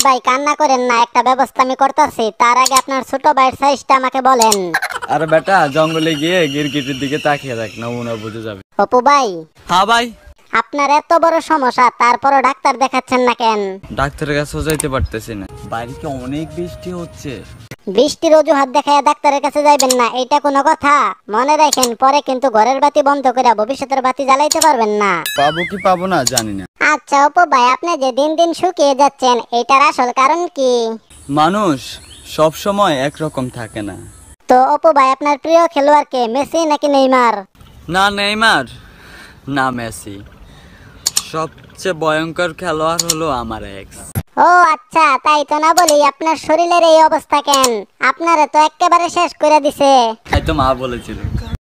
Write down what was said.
আরে ভাই কান্না করেন না একটা ব্যবস্থা আমি করতেছি তার আগে আপনার ছোট ভাইয়ের সাইজটা আমাকে বলেন আরে বেটা জঙ্গলে গিয়ে গিরগিটির দিকে তাকিয়ে দেখ না উনা বুঝে যাবে অপু ভাই হ্যাঁ ভাই আপনার এত বড় সমস্যা তারপরও ডাক্তার দেখাচ্ছেন না কেন ডাক্তারের কাছে যাইতে পারতেছি না বাড়িতে অনেক বৃষ্টি হচ্ছে বৃষ্টির অজুহাত দেখায় ডাক্তারের কাছে যাইবেন না এটা কোনো কথা মনে রাখেন পরে কিন্তু ঘরের বাতি বন্ধ করে ভবিষ্যতের বাতি জ্বালাইতে পারবেন না পাবো কি পাবো না জানি না আচ্ছা অপু ভাই আপনি যে দিন দিন শুকিয়ে যাচ্ছেন এটার আসল কারণ কি মানুষ সব সময় এক রকম থাকে না তো অপু ভাই আপনার প্রিয় খেলোয়াড় কে মেসি নাকি নেইমার না নেইমার না মেসি সবচেয়ে ভয়ঙ্কর খেলোয়াড় হলো আমার এক্স ও আচ্ছা তাই তো না বলি আপনার শরীরের এই অবস্থা কেন আপনারে তো একেবারে শেষ করে দিছে তাই তো মা বলেছিল